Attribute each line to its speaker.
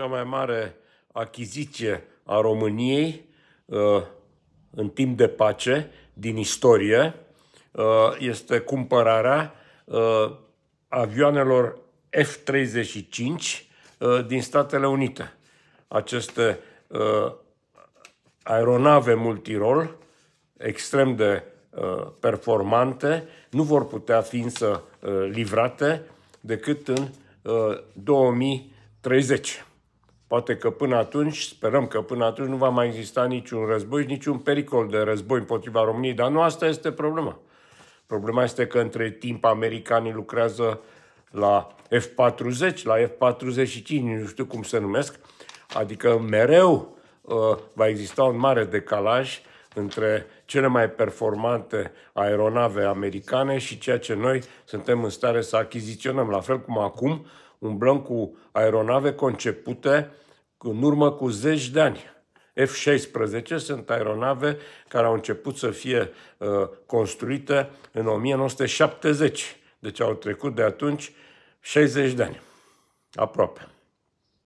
Speaker 1: cea mai mare achiziție a României uh, în timp de pace din istorie uh, este cumpărarea uh, avioanelor F-35 din Statele Unite. Aceste aeronave multirol extrem de performante nu vor putea fi însă livrate decât în 2030. Poate că până atunci, sperăm că până atunci nu va mai exista niciun război, niciun pericol de război împotriva României, dar nu asta este problema. Problema este că între timp americanii lucrează la F-40, la F-45, nu știu cum se numesc, adică mereu uh, va exista un mare decalaj între cele mai performante aeronave americane și ceea ce noi suntem în stare să achiziționăm. La fel cum acum umblăm cu aeronave concepute în urmă cu zeci de ani. F-16 sunt aeronave care au început să fie uh, construite în 1970. Deci au trecut de atunci 60 de ani, aproape.